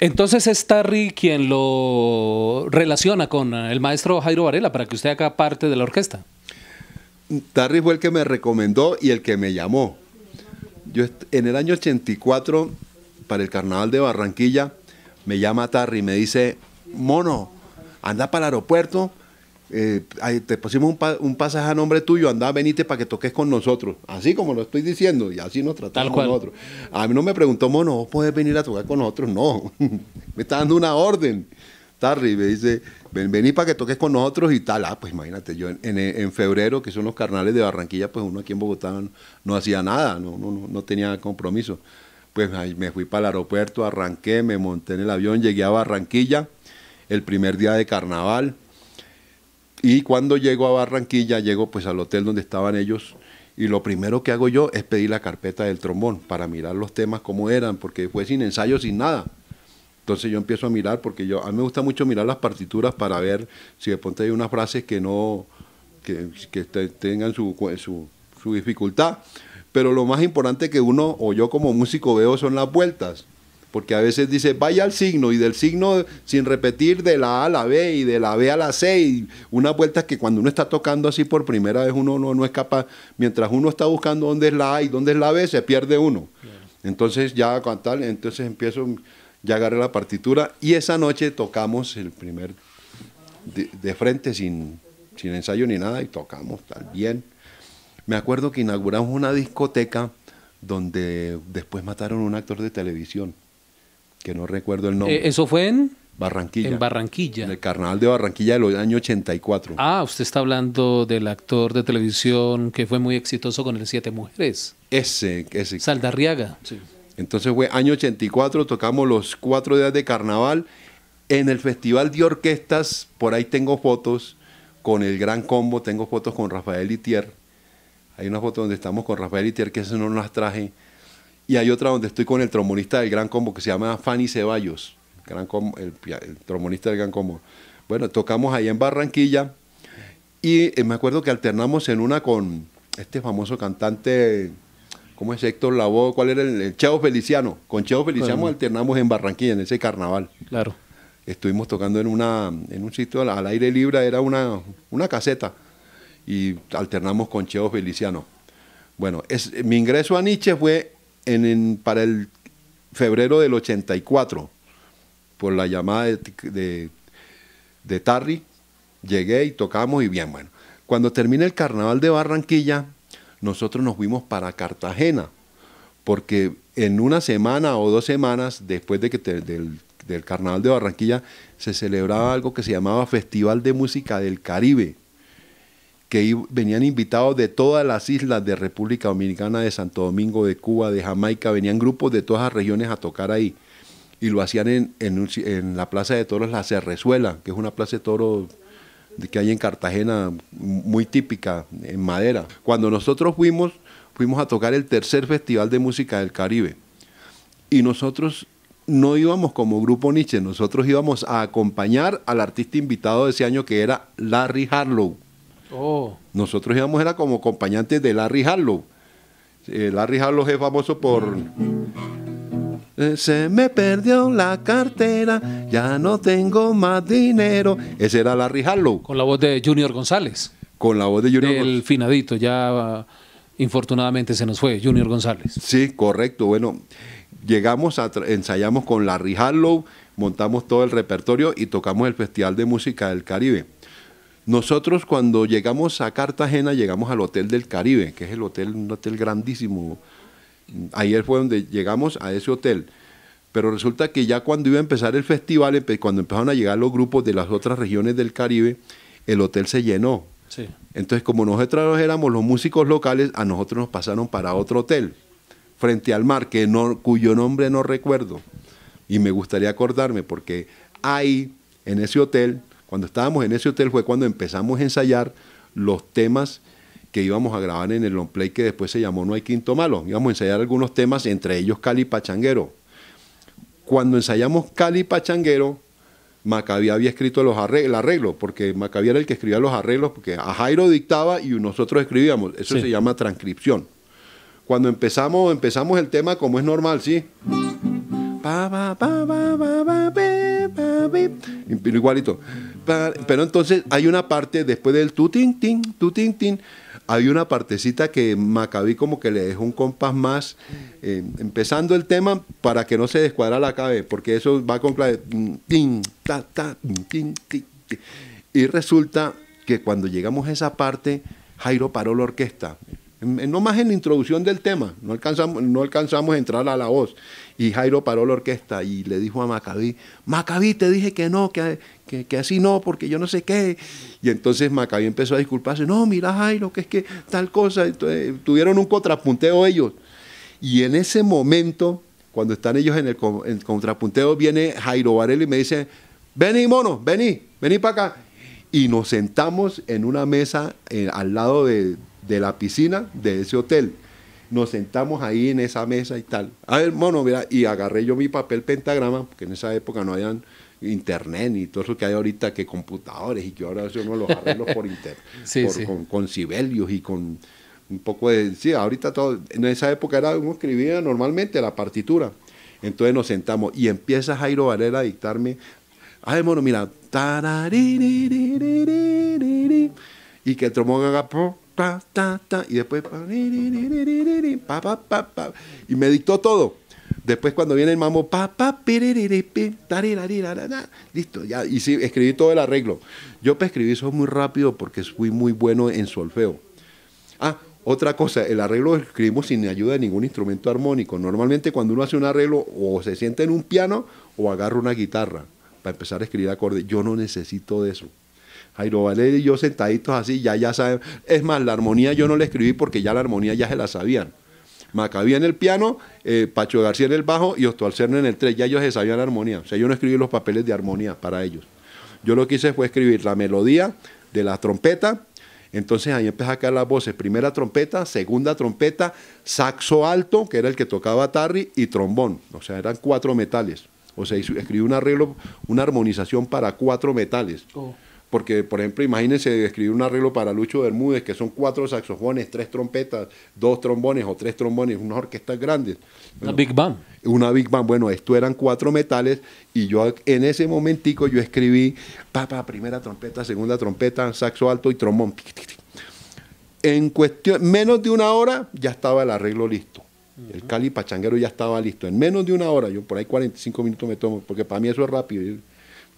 Entonces es Tarry quien lo relaciona con eh, el maestro Jairo Varela para que usted haga parte de la orquesta. Tarry fue el que me recomendó y el que me llamó. Yo en el año 84, para el carnaval de Barranquilla, me llama Tarry y me dice, mono, anda para el aeropuerto eh, te pusimos un, pasaje a nombre tuyo, Anda, venite para que toques con nosotros. Así como lo estoy diciendo, y así nos tratamos nosotros. A mí no me preguntó, mono, ¿vos podés venir a tocar con nosotros? No, me está dando una orden. Tarry me dice, ven, vení para que toques con nosotros y tal. Ah, pues imagínate, yo en, en, febrero, que son los carnales de Barranquilla, pues uno aquí en Bogotá no, hacía nada, no, no, no tenía compromiso. Pues ahí me fui para el aeropuerto, arranqué, me monté en el avión, llegué a Barranquilla el primer día de carnaval y cuando llego a Barranquilla, llego pues al hotel donde estaban ellos y lo primero que hago yo es pedir la carpeta del trombón para mirar los temas como eran, porque fue sin ensayo, sin nada. Entonces yo empiezo a mirar, porque yo, a mí me gusta mucho mirar las partituras para ver si de pronto hay unas frases que no, que, tengan su, su dificultad. Pero lo más importante que uno o yo como músico veo son las vueltas porque a veces dice, vaya al signo, y del signo, sin repetir, de la A a la B, y de la B a la C, y unas vueltas que cuando uno está tocando así por primera vez, uno no, no es capaz, mientras uno está buscando dónde es la A y dónde es la B, se pierde uno. Entonces ya con tal, entonces empiezo, ya agarré la partitura, y esa noche tocamos el primer, de, frente, sin, sin ensayo ni nada, y tocamos también. Me acuerdo que inauguramos una discoteca donde después mataron a un actor de televisión que no recuerdo el nombre. Eh, ¿Eso fue en? Barranquilla. En Barranquilla. En el carnaval de Barranquilla del año 84. Ah, usted está hablando del actor de televisión que fue muy exitoso con el Siete Mujeres. Ese, ese. Saldarriaga. Sí. Entonces fue año 84, tocamos los cuatro días de carnaval. En el Festival de Orquestas, por ahí tengo fotos con el Gran Combo, tengo fotos con Rafael Itier. Hay una foto donde estamos con Rafael Itier, que eso no las traje y hay otra donde estoy con el trombonista del Gran Combo que se llama Fanny Ceballos, gran el, tromonista del Gran Combo. Bueno, tocamos ahí en Barranquilla y eh, me acuerdo que alternamos en una con este famoso cantante, ¿cómo es Héctor Lavoe? ¿Cuál era el, Cheo Feliciano? Con Cheo Feliciano alternamos en Barranquilla, en ese carnaval. Claro. Estuvimos tocando en, una, en un sitio al, aire libre, era una, una caseta, y alternamos con Cheo Feliciano. Bueno, es, mi ingreso a Nietzsche fue en, para el febrero del 84, por la llamada de, de, Tarry, llegué y tocamos y bien, bueno. Cuando termina el carnaval de Barranquilla, nosotros nos fuimos para Cartagena, porque en una semana o dos semanas después de que del, del, carnaval de Barranquilla se celebraba algo que se llamaba Festival de Música del Caribe, que venían invitados de todas las islas de República Dominicana, de Santo Domingo, de Cuba, de Jamaica, venían grupos de todas las regiones a tocar ahí. Y lo hacían en, la Plaza de Toros La Cerrezuela, que es una plaza de toros que hay en Cartagena, muy típica, en madera. Cuando nosotros fuimos, fuimos a tocar el tercer Festival de Música del Caribe. Y nosotros no íbamos como grupo Nietzsche, nosotros íbamos a acompañar al artista invitado de ese año que era Larry Harlow. Oh. Nosotros íbamos era como acompañantes de Larry Harlow. Eh, Larry Harlow es famoso por... Eh, se me perdió la cartera, ya no tengo más dinero. Ese era Larry Harlow. Con la voz de Junior González. Con la voz de Junior González. El finadito, ya infortunadamente se nos fue, Junior González. Sí, correcto. Bueno, llegamos, a ensayamos con Larry Harlow, montamos todo el repertorio y tocamos el Festival de Música del Caribe. Nosotros cuando llegamos a Cartagena, llegamos al Hotel del Caribe, que es el hotel, un hotel grandísimo. Ayer fue donde llegamos a ese hotel. Pero resulta que ya cuando iba a empezar el festival, cuando empezaron a llegar los grupos de las otras regiones del Caribe, el hotel se llenó. Entonces, como nosotros éramos los músicos locales, a nosotros nos pasaron para otro hotel, frente al mar, que cuyo nombre no recuerdo. Y me gustaría acordarme, porque ahí, en ese hotel, cuando estábamos en ese hotel fue cuando empezamos a ensayar los temas que íbamos a grabar en el long play que después se llamó No hay quinto malo. Íbamos a ensayar algunos temas, entre ellos Cali Pachanguero. Cuando ensayamos Cali Pachanguero, Maccabi había escrito los arreglos, el arreglo, porque Maccabi era el que escribía los arreglos, porque a Jairo dictaba y nosotros escribíamos. Eso se llama transcripción. Cuando empezamos, empezamos el tema como es normal, ¿sí? Igualito pero entonces hay una parte después del tu tin, tu tin, hay una partecita que Macabí como que le dejó un compás más, eh, empezando el tema para que no se descuadra la cabeza, porque eso va con clave, ta, ta, Y resulta que cuando llegamos a esa parte, Jairo paró la orquesta. No más en la introducción del tema, no alcanzamos, no alcanzamos a entrar a la voz. Y Jairo paró la orquesta y le dijo a Macabí Macabí te dije que no, que, que, así no, porque yo no sé qué. Y entonces macabé empezó a disculparse, no, mira Jairo, que es que tal cosa. Entonces, tuvieron un contrapunteo ellos. Y en ese momento, cuando están ellos en el, contrapunteo, viene Jairo Varela y me dice, vení mono, vení, vení para acá. Y nos sentamos en una mesa eh, al lado de, de la piscina de ese hotel nos sentamos ahí en esa mesa y tal. A ver, mono, mira, y agarré yo mi papel pentagrama, porque en esa época no habían internet y todo eso que hay ahorita, que computadores y que ahora eso los arreglo por internet, con, con, Sibelius y con un poco de... Sí, ahorita todo, en esa época era uno escribía normalmente la partitura. Entonces nos sentamos y empieza Jairo Varela a dictarme, ay, mira, y que el trombón haga... y después... y me dictó todo. Después cuando viene el mambo, pa, pa, listo, ya, y sí, escribí todo el arreglo. Yo para escribir eso muy rápido porque fui muy bueno en solfeo. Ah, otra cosa, el arreglo lo escribimos sin ayuda de ningún instrumento armónico. Normalmente cuando uno hace un arreglo o se sienta en un piano o agarra una guitarra para empezar a escribir acordes. Yo no necesito de eso. Jairo Valerio y yo sentaditos así, ya ya saben. Es más, la armonía yo no la escribí porque ya la armonía ya se la sabían. Macabía en el piano, eh, Pacho García en el bajo y Osto Alcerno en el tres. Ya ellos se sabían la armonía. O sea, yo no escribí los papeles de armonía para ellos. Yo lo que hice fue escribir la melodía de la trompeta. Entonces ahí empecé a caer las voces, primera trompeta, segunda trompeta, saxo alto, que era el que tocaba Tarry, y trombón. O sea, eran cuatro metales. O sea, escribí un arreglo, una armonización para cuatro metales. Oh. Porque, por ejemplo, imagínense escribir un arreglo para Lucho Bermúdez, que son cuatro saxofones, tres trompetas, dos trombones o tres trombones, unas orquestas grandes. una Big Band. Una Big Band. Bueno, esto eran cuatro metales y yo en ese momentico yo escribí, papá, primera trompeta, segunda trompeta, saxo alto y trombón. En cuestión, menos de una hora ya estaba el arreglo listo. El Cali Pachanguero ya estaba listo. En menos de una hora, yo por ahí 45 minutos me tomo, porque para mí eso es rápido.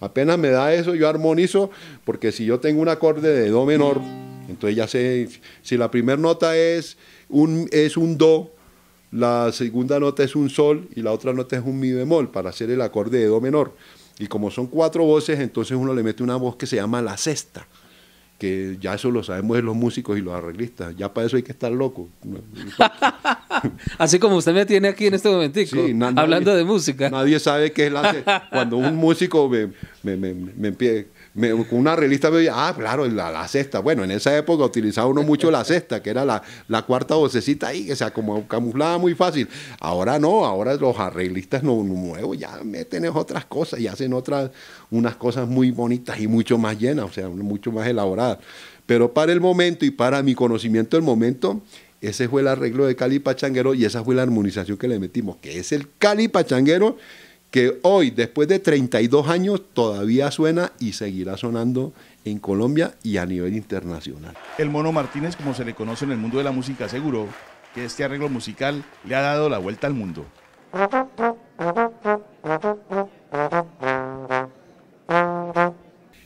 Apenas me da eso, yo armonizo, porque si yo tengo un acorde de do menor, entonces ya sé, si la primera nota es un, es un do, la segunda nota es un sol y la otra nota es un mi bemol para hacer el acorde de do menor. Y como son cuatro voces, entonces uno le mete una voz que se llama la sexta que ya eso lo sabemos de los músicos y los arreglistas, ya para eso hay que estar loco. Así como usted me tiene aquí en este momentico, hablando de música. Nadie sabe qué es la... Cuando un músico me, me, me, me, una revista me decía, ah, claro, la, la, cesta. Bueno, en esa época utilizaba uno mucho la cesta, que era la, cuarta vocecita ahí, que sea como camuflada muy fácil. Ahora no, ahora los arreglistas no, mueven, ya meten otras cosas y hacen otras, unas cosas muy bonitas y mucho más llenas, o sea, mucho más elaboradas. Pero para el momento y para mi conocimiento del momento, ese fue el arreglo de Cali Pachanguero y esa fue la armonización que le metimos, que es el Cali Pachanguero que hoy, después de 32 años, todavía suena y seguirá sonando en Colombia y a nivel internacional. El Mono Martínez, como se le conoce en el mundo de la música, aseguró que este arreglo musical le ha dado la vuelta al mundo.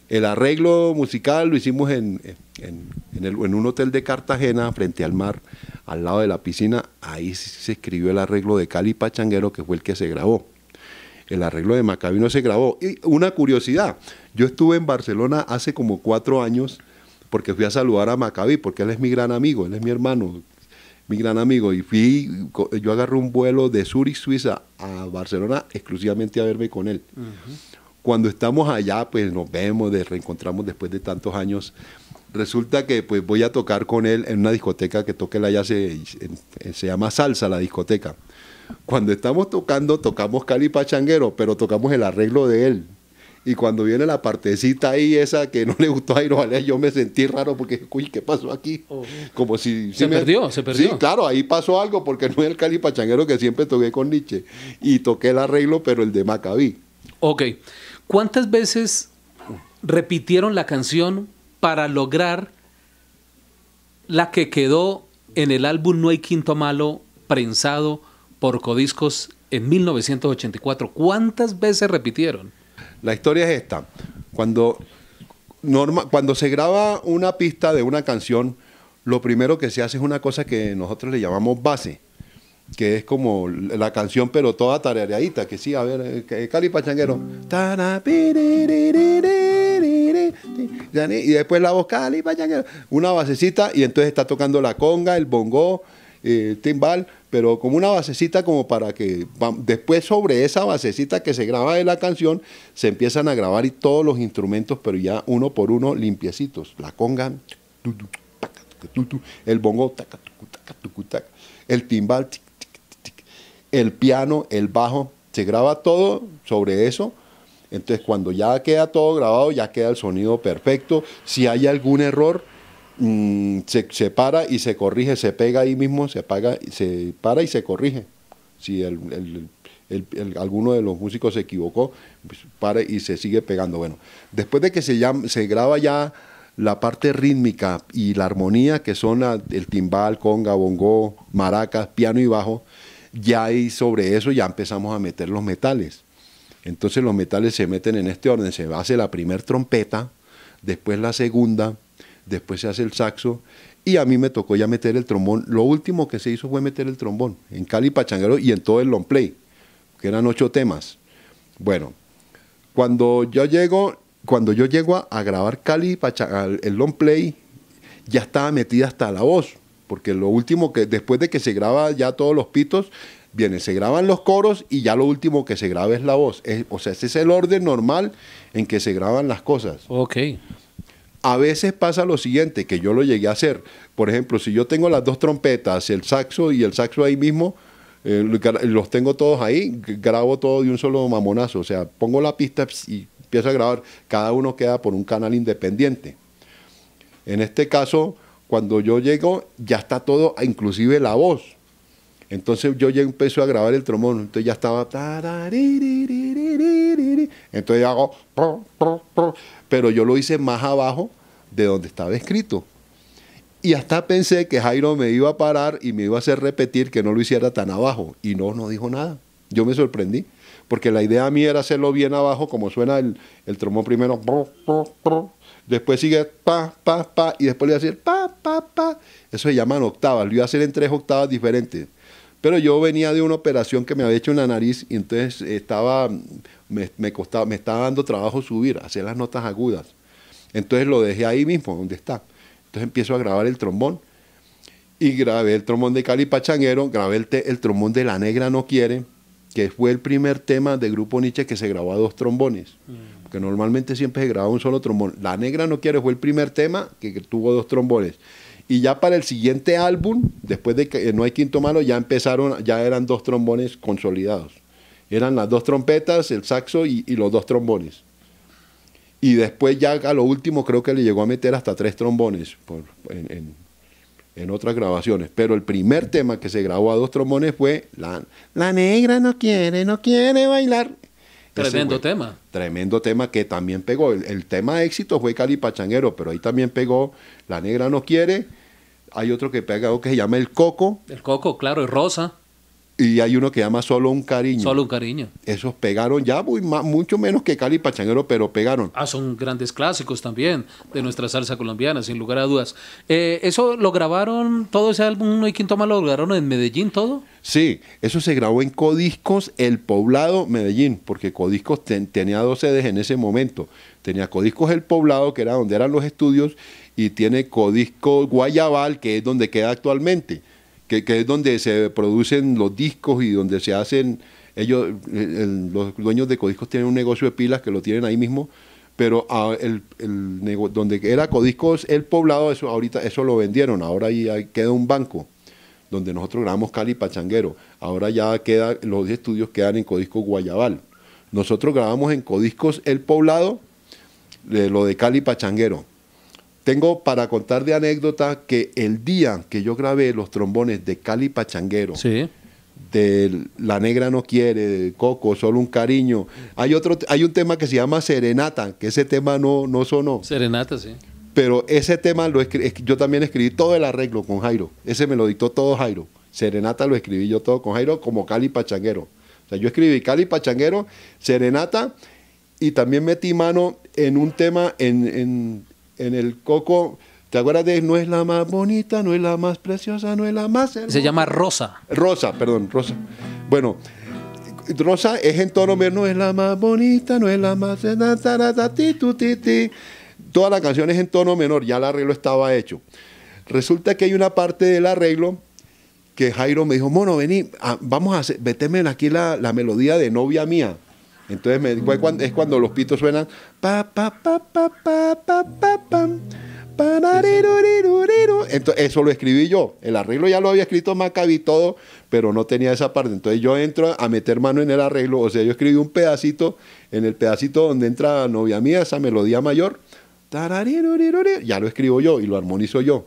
El arreglo musical lo hicimos en, un hotel de Cartagena, frente al mar, al lado de la piscina. Ahí se escribió el arreglo de Cali Pachanguero, que fue el que se grabó el arreglo de Maccabi no se grabó. Y una curiosidad, yo estuve en Barcelona hace como cuatro años porque fui a saludar a Maccabi, porque él es mi gran amigo, él es mi hermano, mi gran amigo. Y fui, yo agarré un vuelo de Zurich, Suiza, a Barcelona exclusivamente a verme con él. Cuando estamos allá, pues nos vemos, nos reencontramos después de tantos años. Resulta que pues voy a tocar con él en una discoteca que toca la allá, se, se llama Salsa la discoteca. Cuando estamos tocando, tocamos Cali Pachanguero, pero tocamos el arreglo de él. Y cuando viene la partecita ahí, esa que no le gustó a Jairo yo me sentí raro porque, uy, ¿qué pasó aquí? Oh. Como si... se perdió, se perdió. Sí, claro, ahí pasó algo porque no es el Cali Pachanguero que siempre toqué con Nietzsche. Y toqué el arreglo, pero el de Maccabi. Ok. ¿Cuántas veces repitieron la canción para lograr la que quedó en el álbum No hay quinto malo prensado por Codiscos en 1984. ¿Cuántas veces repitieron? La historia es esta. Cuando, norma, cuando se graba una pista de una canción, lo primero que se hace es una cosa que nosotros le llamamos base, que es como la canción pero toda tareareadita, que sí, a ver, eh, Cali Pachanguero. Y después la voz Cali Pachanguero. Una basecita y entonces está tocando la conga, el bongo, el eh, timbal pero como una basecita como para que después sobre esa basecita que se graba de la canción, se empiezan a grabar y todos los instrumentos, pero ya uno por uno limpiecitos. La conga, el bongo, el timbal, el piano, el bajo, se graba todo sobre eso. Entonces cuando ya queda todo grabado, ya queda el sonido perfecto. Si hay algún error, Mm, se, para y se corrige, se pega ahí mismo, se, apaga, se para y se corrige. Si alguno de los músicos se equivocó, pues para y se sigue pegando. Bueno, después de que se, se graba ya la parte rítmica y la armonía, que son el timbal, conga, bongo, maracas, piano y bajo, ya ahí sobre eso ya empezamos a meter los metales. Entonces los metales se meten en este orden, se hace la primera trompeta, después la segunda, después se hace el saxo y a mí me tocó ya meter el trombón. Lo último que se hizo fue meter el trombón en Cali Pachanguero y en todo el long play, que eran ocho temas. Bueno, cuando yo llego, cuando yo llego a, grabar Cali Pachanguero, el long play, ya estaba metida hasta la voz, porque lo último que después de que se graba ya todos los pitos, viene, se graban los coros y ya lo último que se graba es la voz. o sea, ese es el orden normal en que se graban las cosas. Ok. A veces pasa lo siguiente, que yo lo llegué a hacer. Por ejemplo, si yo tengo las dos trompetas, el saxo y el saxo ahí mismo, eh, los tengo todos ahí, grabo todo de un solo mamonazo. O sea, pongo la pista y empiezo a grabar. Cada uno queda por un canal independiente. En este caso, cuando yo llego, ya está todo, inclusive la voz. Entonces yo ya empecé a grabar el trombón, entonces ya estaba... Entonces hago... Pero yo lo hice más abajo de donde estaba escrito. Y hasta pensé que Jairo me iba a parar y me iba a hacer repetir que no lo hiciera tan abajo. Y no, no dijo nada. Yo me sorprendí, porque la idea mía era hacerlo bien abajo, como suena el, el trombón primero. Después sigue pa, pa, pa, y después le voy a decir pa, pa, pa. Eso se llaman octavas. Lo iba a hacer en tres octavas diferentes. Pero yo venía de una operación que me había hecho en la nariz y entonces estaba, me, costaba, me estaba dando trabajo subir, hacer las notas agudas. Entonces lo dejé ahí mismo, donde está. Entonces empiezo a grabar el trombón y grabé el trombón de Cali Pachanguero, grabé el, trombón de La Negra No Quiere, que fue el primer tema de grupo Nietzsche que se grabó a dos trombones. Mm. Porque normalmente siempre se grababa un solo trombón. La Negra No Quiere fue el primer tema que tuvo dos trombones. Y ya para el siguiente álbum, después de que eh, No hay quinto malo, ya empezaron, ya eran dos trombones consolidados. Eran las dos trompetas, el saxo y, los dos trombones. Y después ya a lo último creo que le llegó a meter hasta tres trombones en, otras grabaciones. Pero el primer tema que se grabó a dos trombones fue La, la negra no quiere, no quiere bailar. Tremendo tema. Tremendo tema que también pegó. El, tema éxito fue Cali Pachanguero, pero ahí también pegó La Negra No Quiere. Hay otro que pegado que se llama El Coco. El Coco, claro, y Rosa. Y hay uno que llama Solo un cariño. Solo un cariño. Esos pegaron ya mucho menos que Cali Pachangero pero pegaron. Ah, son grandes clásicos también de nuestra salsa colombiana, sin lugar a dudas. Eh, ¿Eso lo grabaron todo ese álbum No hay quinto más, ¿Lo grabaron en Medellín todo? Sí, eso se grabó en Codiscos El Poblado, Medellín, porque Codiscos tenía dos sedes en ese momento. Tenía Codiscos El Poblado, que era donde eran los estudios, y tiene Codiscos Guayabal, que es donde queda actualmente que, es donde se producen los discos y donde se hacen, ellos, los dueños de Codiscos tienen un negocio de pilas que lo tienen ahí mismo, pero ah, el, donde era Codiscos el poblado, eso ahorita eso lo vendieron, ahora ahí, queda un banco donde nosotros grabamos Cali Pachanguero, ahora ya queda, los estudios quedan en Codiscos Guayabal. Nosotros grabamos en Codiscos El Poblado, lo de Cali Pachanguero. Tengo para contar de anécdota que el día que yo grabé los trombones de Cali Pachanguero, de La Negra No Quiere, de Coco, Solo un Cariño, hay, otro, hay un tema que se llama Serenata, que ese tema no, no sonó. Serenata, sí. Pero ese tema lo yo también escribí todo el arreglo con Jairo. Ese me lo dictó todo Jairo. Serenata lo escribí yo todo con Jairo como Cali Pachanguero. O sea, yo escribí Cali Pachanguero, Serenata y también metí mano en un tema en en el coco. ¿Te acuerdas de No es la más bonita, no es la más preciosa, no es la más... Se llama Rosa. Rosa, perdón, Rosa. Bueno, Rosa es en tono menor, no es la más bonita, no es la más... Toda la canción es en tono menor, ya el arreglo estaba hecho. Resulta que hay una parte del arreglo que Jairo me dijo, mono, vení, ah, vamos a hacer, aquí la melodía de novia mía. Entonces me, es cuando los pitos suenan pa pa pa pa pa pa pa eso lo escribí yo. El arreglo ya lo había escrito Macabi todo, pero no tenía esa parte. Entonces yo entro a meter mano en el arreglo. O sea, yo escribí un pedacito, en el pedacito donde entra novia mía, esa melodía mayor. Ya lo escribo yo y lo armonizo yo.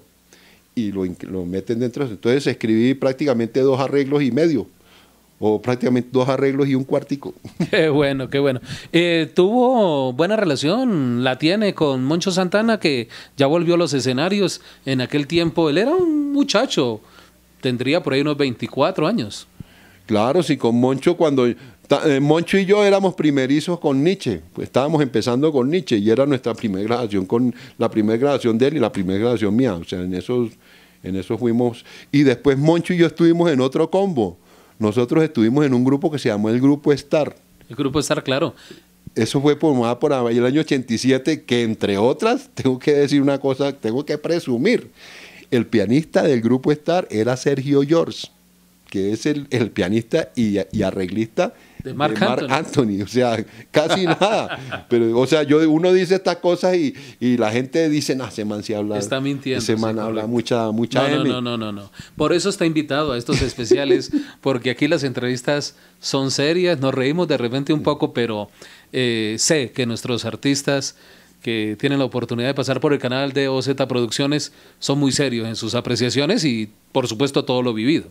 Y lo, lo meten dentro. Entonces escribí prácticamente dos arreglos y medio o prácticamente dos arreglos y un cuartico. Qué bueno, qué bueno. Eh, tuvo buena relación, la tiene con Moncho Santana, que ya volvió a los escenarios en aquel tiempo. Él era un muchacho, tendría por ahí unos 24 años. Claro, sí, con Moncho cuando... Eh, Moncho y yo éramos primerizos con Nietzsche, pues estábamos empezando con Nietzsche y era nuestra primera grabación, con la primera grabación de él y la primera grabación mía, o sea, en eso, en fuimos. Y después Moncho y yo estuvimos en otro combo, nosotros estuvimos en un grupo que se llamó el Grupo Star. El Grupo Star, claro. Eso fue formado por el año 87, que entre otras, tengo que decir una cosa, tengo que presumir. El pianista del Grupo Star era Sergio George que es el, pianista y, arreglista de Mark, Anthony. O sea, casi nada. Pero, o sea, yo uno dice estas cosas y, la gente dice, nah, se man habla. Está mintiendo. Se man habla mucha, mucha no, no, no, no, no. Por eso está invitado a estos especiales, porque aquí las entrevistas son serias, nos reímos de repente un poco, pero eh, sé que nuestros artistas que tienen la oportunidad de pasar por el canal de OZ Producciones son muy serios en sus apreciaciones y por supuesto todo lo vivido.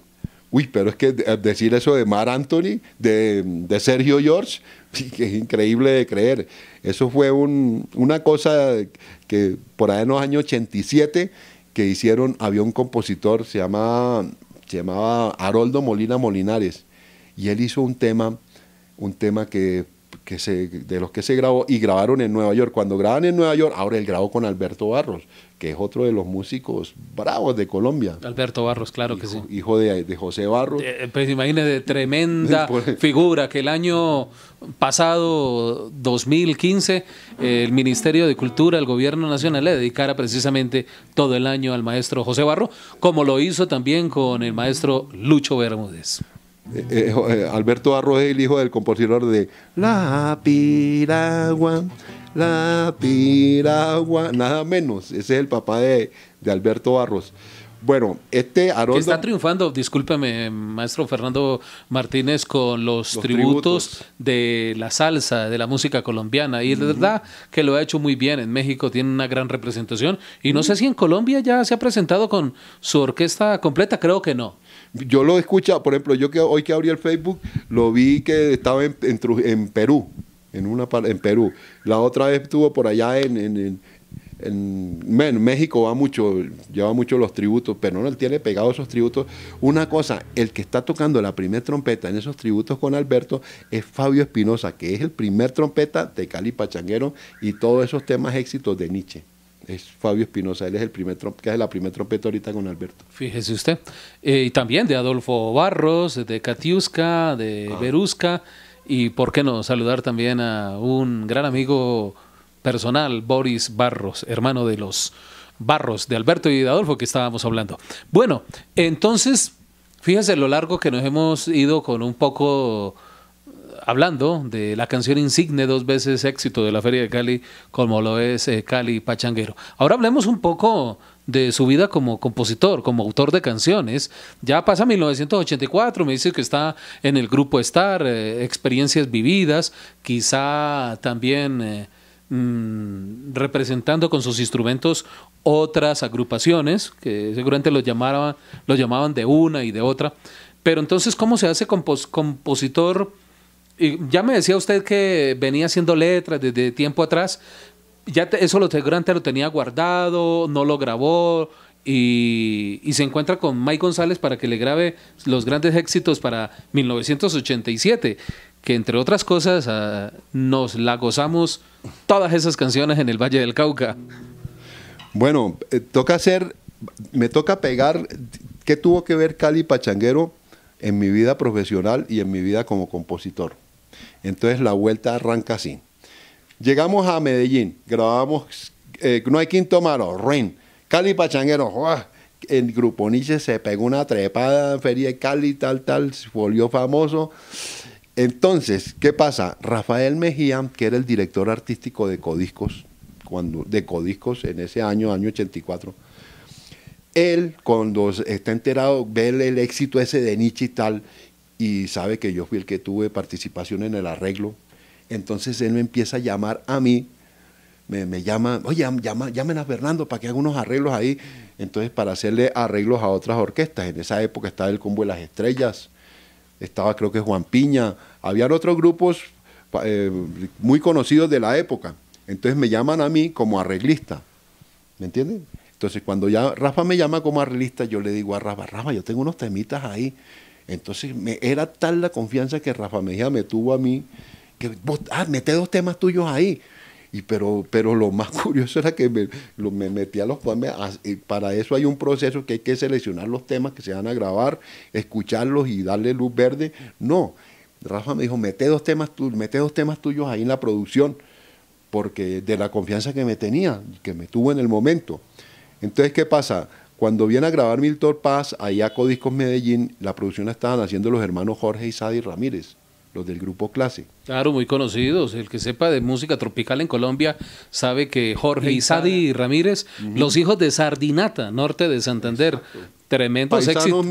Uy, pero es que eh, decir eso de Mar Anthony, de, Sergio George, que es increíble de creer. Eso fue una cosa que por ahí en los años 87 que hicieron, había un compositor, se, llamaba, llamaba Haroldo Molina Molinares, y él hizo un tema, un tema que, de los que se grabó y grabaron en Nueva York. Cuando graban en Nueva York, ahora él grabó con Alberto Barros que es otro de los músicos bravos de Colombia. Alberto Barros, claro que sí. Hijo de, José Barros. Eh, pues imagínese, tremenda figura que el año pasado, 2015, el Ministerio de Cultura, el Gobierno Nacional, le dedicara precisamente todo el año al maestro José Barros, como lo hizo también con el maestro Lucho Bermúdez. Eh, eh, Alberto Barros es el hijo del compositor de La Piragua. La piragua, nada menos. Ese es el papá de, Alberto Barros. Bueno, este aroma. está triunfando, discúlpeme, maestro Fernando Martínez, con los, tributos, de la salsa, de la música colombiana. Y es verdad que lo ha hecho muy bien. En México tiene una gran representación. Y no sé si en Colombia ya se ha presentado con su orquesta completa, creo que no. Yo lo escucho, por ejemplo, yo que hoy que abrí el Facebook, lo vi que estaba en, en Perú en, una, en Perú. La otra vez estuvo por allá en, en, en, México, va mucho, lleva mucho los tributos, pero no, él tiene pegado esos tributos. Una cosa, el que está tocando la primera trompeta en esos tributos con Alberto es Fabio Espinosa, que es el primer trompeta de Cali Pachanguero y todos esos temas éxitos de Nietzsche es Fabio Espinosa, él es el primer que es la primer trompeta ahorita con Alberto. Fíjese usted. Eh, y también de Adolfo Barros, de Katiuska, de ah. Y por qué no saludar también a un gran amigo personal, Boris Barros, hermano de los Barros, de Alberto y de Adolfo que estábamos hablando. Bueno, entonces, fíjense lo largo que nos hemos ido con un poco eh, hablando de la canción insigne, dos veces éxito de la Feria de Cali, como lo es eh, Cali Pachanguero. Ahora hablemos un poco de su vida como compositor, como autor de canciones. Ya pasa 1984, me dice que está en el grupo Star, eh, experiencias vividas, quizá también eh, mm, representando con sus instrumentos otras agrupaciones, que seguramente los llamaban, llamaban de una y de otra. Pero entonces, ¿cómo se hace compositor? Y ya me decía usted que venía haciendo letras desde tiempo atrás, ya eso lo, lo tenía guardado, no lo grabó y, se encuentra con Mike González para que le grabe los grandes éxitos para 1987, que entre otras cosas ah, nos la gozamos todas esas canciones en el Valle del Cauca. Bueno, eh, toca hacer, me toca pegar, ¿qué tuvo que ver Cali Pachanguero en mi vida profesional y en mi vida como compositor? Entonces la vuelta arranca así. Llegamos a Medellín, grabamos eh, No hay Quinto Maro, Ren, Cali Pachanguero, el grupo Nietzsche se pegó una trepada en Feria de Cali, tal, tal, se volvió famoso. Entonces, ¿qué pasa? Rafael Mejía, que era el director artístico de Codiscos, cuando, de Codiscos en ese año, año 84, él, cuando está enterado, ve el, el éxito ese de Nietzsche y tal, y sabe que yo fui el que tuve participación en el arreglo entonces él me empieza a llamar a mí, me, llama, oye, llama, llamen a Fernando para que haga unos arreglos ahí. Entonces, para hacerle arreglos a otras orquestas. En esa época estaba el Combo de las Estrellas, estaba creo que Juan Piña, había otros grupos eh, muy conocidos de la época. Entonces me llaman a mí como arreglista, ¿me entienden? Entonces, cuando ya Rafa me llama como arreglista, yo le digo a Rafa, Rafa, yo tengo unos temitas ahí. Entonces, me, era tal la confianza que Rafa Mejía me tuvo a mí que ah, mete dos temas tuyos ahí. Y pero, pero lo más curioso era que me, metí a los ah, Para eso hay un proceso que hay que seleccionar los temas que se van a grabar, escucharlos y darle luz verde. No, Rafa me dijo, mete dos temas, mete dos temas tuyos ahí en la producción, porque de la confianza que me tenía, que me tuvo en el momento. Entonces, ¿qué pasa? Cuando viene a grabar Milton Paz, ahí a Codiscos Medellín, la producción la estaban haciendo los hermanos Jorge y Sadie Ramírez los del grupo clase. Claro, muy conocidos. El que sepa de música tropical en Colombia sabe que Jorge Isadi Ramírez, los hijos de Sardinata, norte de Santander, tremendos éxitos,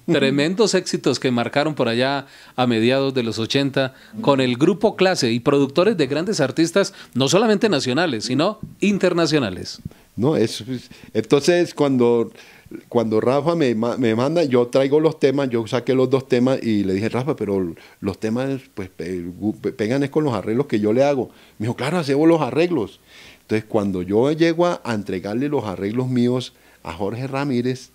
tremendos éxitos que marcaron por allá a mediados de los 80 con el grupo clase y productores de grandes artistas, no solamente nacionales, sino internacionales. No, es, entonces cuando cuando Rafa me, me, manda, yo traigo los temas, yo saqué los dos temas y le dije, Rafa, pero los temas, pues, pegan es con los arreglos que yo le hago. Me dijo, claro, hacemos los arreglos. Entonces, cuando yo llego a, entregarle los arreglos míos a Jorge Ramírez,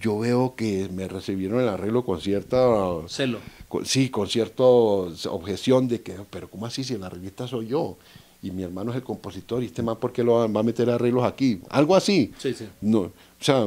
yo veo que me recibieron el arreglo con cierta... Celo. sí, con cierta objeción de que, pero ¿cómo así si la revista soy yo? Y mi hermano es el compositor y este más ¿por qué lo va a meter arreglos aquí? Algo así. Sí, sí. No, o sea,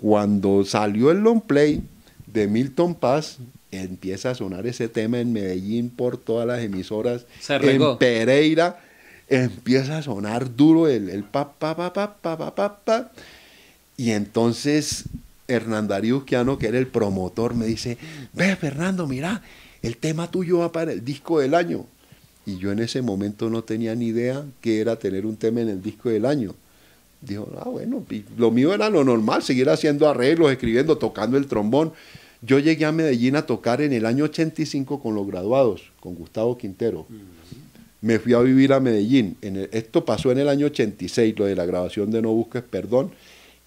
Cuando salió el long play de Milton Paz, empieza a sonar ese tema en Medellín por todas las emisoras. en Pereira empieza a sonar duro el, el pa, pa, pa, pa, pa, pa, Y entonces Hernán Darío que era el promotor, me dice, ve Fernando, mira, el tema tuyo va para el disco del año. Y yo en ese momento no tenía ni idea que era tener un tema en el disco del año. Dijo, ah, bueno, lo mío era lo normal, seguir haciendo arreglos, escribiendo, tocando el trombón. Yo llegué a Medellín a tocar en el año 85 con los graduados, con Gustavo Quintero. Me fui a vivir a Medellín. En esto pasó en el año 86, lo de la grabación de No Busques Perdón,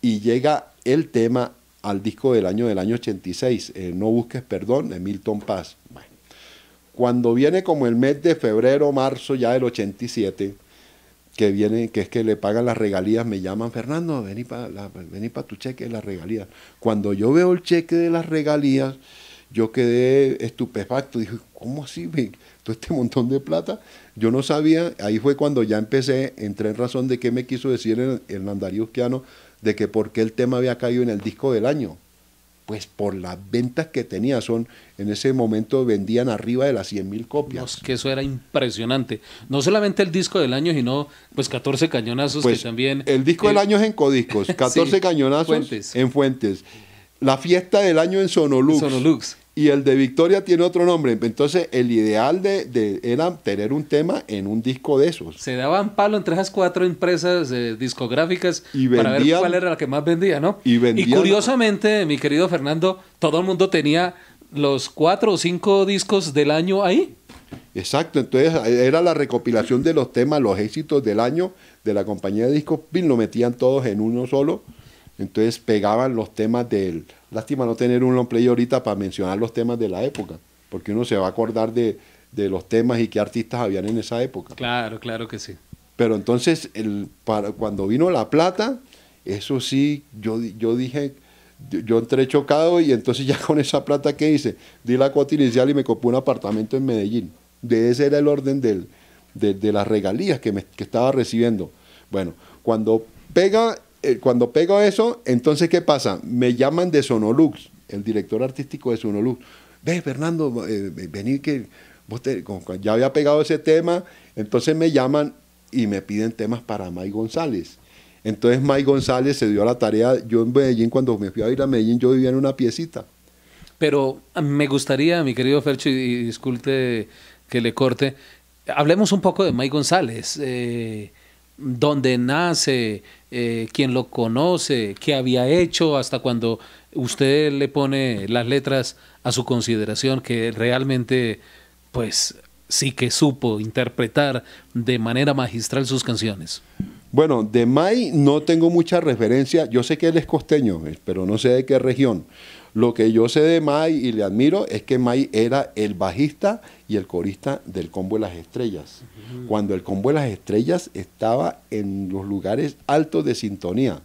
y llega el tema al disco del año del año 86, eh, No Busques Perdón, de Milton Paz. Bueno, cuando viene como el mes de febrero, marzo ya del 87, que viene, que es que le pagan las regalías, me llaman, Fernando, vení para pa tu cheque de las regalías. Cuando yo veo el cheque de las regalías, yo quedé estupefacto, dije, ¿cómo así? Todo este montón de plata. Yo no sabía, ahí fue cuando ya empecé, entré en razón de qué me quiso decir el, el de que por qué el tema había caído en el disco del año pues por las ventas que tenía, son en ese momento vendían arriba de las 100 mil copias. que eso era impresionante. No solamente el disco del año, sino pues 14 cañonazos pues, que también... El disco del año es en Codiscos, 14 cañonazos en Fuentes. La fiesta del año en Sonolux. Sonolux y el de Victoria tiene otro nombre. Entonces, el ideal de, de, era tener un tema en un disco de esos. Se daban palo entre esas cuatro empresas eh, discográficas para ver cuál era la que más vendía, ¿no? Y, y curiosamente, mi querido Fernando, todo el mundo tenía los cuatro o cinco discos del año ahí. Exacto, entonces eh, era la recopilación de los temas, los éxitos del año de la compañía de discos, y lo metían todos en uno solo entonces pegaban los temas del... Lástima no tener un long play ahorita para mencionar los temas de la época, porque uno se va a acordar de, los temas y qué artistas habían en esa época. Claro, claro que sí. Pero entonces, el, cuando vino La Plata, eso sí, yo, yo dije, yo, entré chocado y entonces ya con esa plata que hice, di la cuota inicial y me compré un apartamento en Medellín. De ese era el orden del, de, las regalías que, me, que estaba recibiendo. Bueno, cuando pega eh, cuando pego eso, entonces, ¿qué pasa? Me llaman de Sonolux, el director artístico de Sonolux. Ve, Fernando, eh, vení que ya había pegado ese tema, entonces me llaman y me piden temas para Mai González. Entonces Mai González se dio a la tarea, yo en Medellín, cuando me fui a ir a Medellín, yo vivía en una piecita. Pero ah, me gustaría, mi querido Fercho, y disculpe que le corte, hablemos un poco de Mai González. Eh, dónde nace, eh, quién lo conoce, qué había hecho, hasta cuando usted le pone las letras a su consideración, que realmente, pues sí que supo interpretar de manera magistral sus canciones. Bueno, de May no tengo mucha referencia. Yo sé que él es costeño, eh, pero no sé de qué región. Lo que yo sé de Mai y le admiro es que Mai era el bajista y el corista del Combo de las Estrellas. Cuando el Combo de las Estrellas estaba en los lugares altos de sintonía.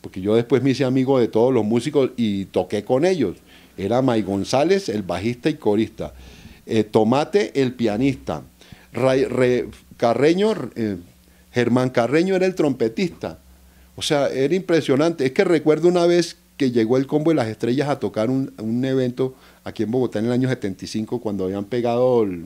Porque yo después me hice amigo de todos los músicos y toqué con ellos. Era Mai González, el bajista y corista. Eh, Tomate, el pianista. Carreño, eh, Germán Carreño era el trompetista. O sea, era impresionante. Es que recuerdo una vez que llegó el combo de las estrellas a tocar un, evento aquí en Bogotá en el año 75 cuando habían pegado el,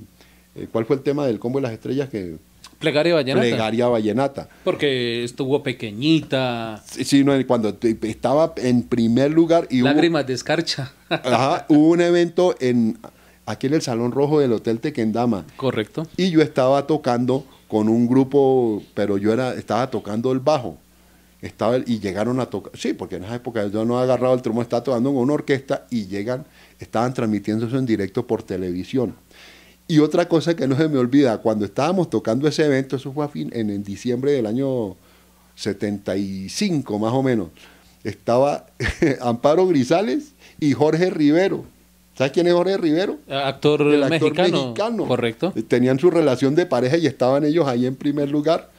eh, ¿Cuál fue el tema del combo de las estrellas que Plegaria Vallenata. Plegaria Vallenata. Porque estuvo pequeñita. Sí, no, cuando estaba en primer lugar. Y Lágrimas de escarcha. Ajá, hubo un evento en aquí en el Salón Rojo del Hotel Tequendama. Correcto. Y yo estaba tocando con un grupo, pero yo era, estaba tocando el bajo estaba y llegaron a tocar. Sí, porque en esa época yo no agarrado el trombón, estaba tocando con una orquesta y llegan, estaban transmitiendo eso en directo por televisión. Y otra cosa que no se me olvida, cuando estábamos tocando ese evento, eso fue a fin, en, diciembre del año 75 más o menos, estaba Amparo Grisales y Jorge Rivero. ¿Sabes quién es Jorge Rivero? Eh, actor, el actor mexicano. Correcto. Tenían su relación de pareja y estaban ellos ahí en primer lugar.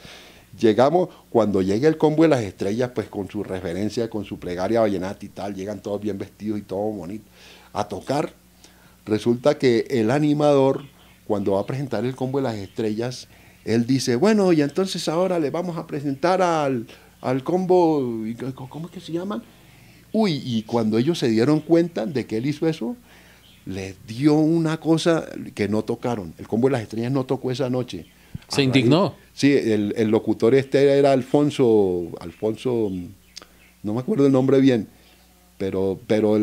Llegamos, cuando llega el combo de las estrellas, pues con su referencia, con su plegaria vallenata y tal, llegan todos bien vestidos y todo bonito, a tocar. Resulta que el animador, cuando va a presentar el combo de las estrellas, él dice, bueno, y entonces ahora le vamos a presentar al, al combo, ¿cómo es que se llaman? Uy, y cuando ellos se dieron cuenta de que él hizo eso, les dio una cosa que no tocaron. El combo de las estrellas no tocó esa noche. Se indignó. Sí, el, locutor este era Alfonso, Alfonso, no me acuerdo el nombre bien, pero, pero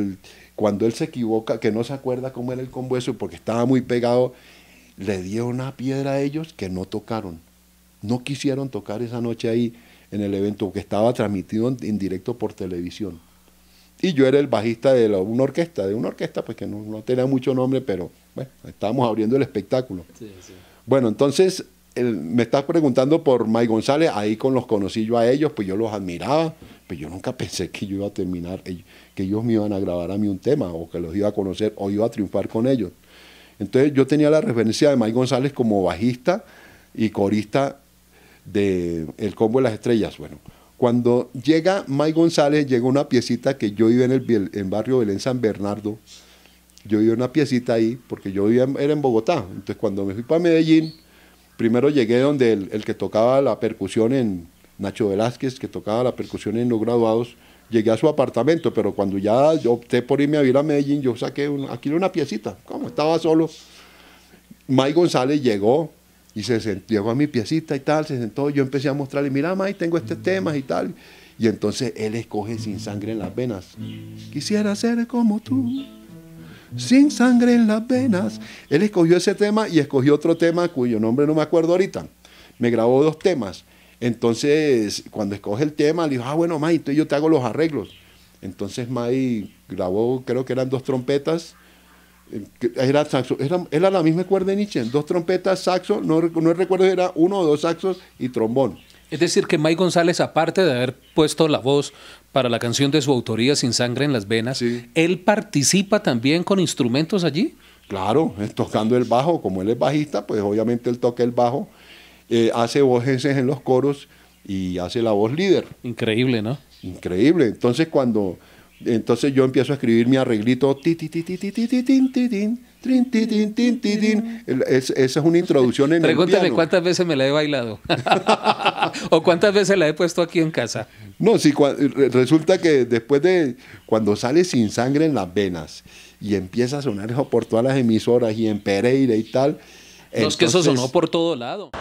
cuando él se equivoca, que no se acuerda cómo era el y porque estaba muy pegado, le dio una piedra a ellos que no tocaron. No quisieron tocar esa noche ahí en el evento que estaba transmitido en, directo por televisión. Y yo era el bajista de una orquesta, de una orquesta pues que no, tenía mucho nombre, pero bueno, estábamos abriendo el espectáculo. Bueno, entonces eh, me estás preguntando por Mai González, ahí con los conocí yo a ellos, pues yo los admiraba, pero pues yo nunca pensé que yo iba a terminar, eh, que ellos me iban a grabar a mí un tema, o que los iba a conocer, o iba a triunfar con ellos. Entonces yo tenía la referencia de Mai González como bajista y corista de El Combo de las Estrellas. Bueno, cuando llega Mai González, llega una piecita que yo iba en el en barrio Belén San Bernardo. Yo vivía una piecita ahí, porque yo vivía, era en Bogotá. Entonces cuando me fui para Medellín, primero llegué donde el, que tocaba la percusión en Nacho Velázquez, que tocaba la percusión en los graduados, llegué a su apartamento, pero cuando ya yo opté por irme a vivir a Medellín, yo saqué un, aquí una piecita, como estaba solo. may González llegó y se sentó, a mi piecita y tal, se sentó, yo empecé a mostrarle, mira Mike, tengo este tema y tal. Y entonces él escoge sin sangre en las venas. Quisiera ser como tú sin sangre en las venas. Él escogió ese tema y escogió otro tema cuyo nombre no me acuerdo ahorita. Me grabó dos temas. Entonces, cuando escoge el tema, le dijo, ah, bueno, May, yo te hago los arreglos. Entonces, May grabó, creo que eran dos trompetas. Eh, era, era, la misma cuerda de Nietzsche, dos trompetas, saxo, no, recuerdo si era uno o dos saxos y trombón. Es decir, que Mai González, aparte de haber puesto la voz, para la canción de su autoría, Sin Sangre en las Venas, ¿él participa también con instrumentos allí? Claro, tocando el bajo, como él es bajista, pues obviamente él toca el bajo, eh, hace voces en los coros y hace la voz líder. Increíble, ¿no? Increíble. Entonces cuando entonces yo empiezo a escribir mi arreglito. esa es una introducción en Pregúntale el piano. cuántas veces me la he bailado. o cuántas veces la he puesto aquí en casa. No, sí, resulta que después de cuando sale sin sangre en las venas y empieza a sonar eso por todas las emisoras y en Pereira y tal. es que eso sonó por todo lado.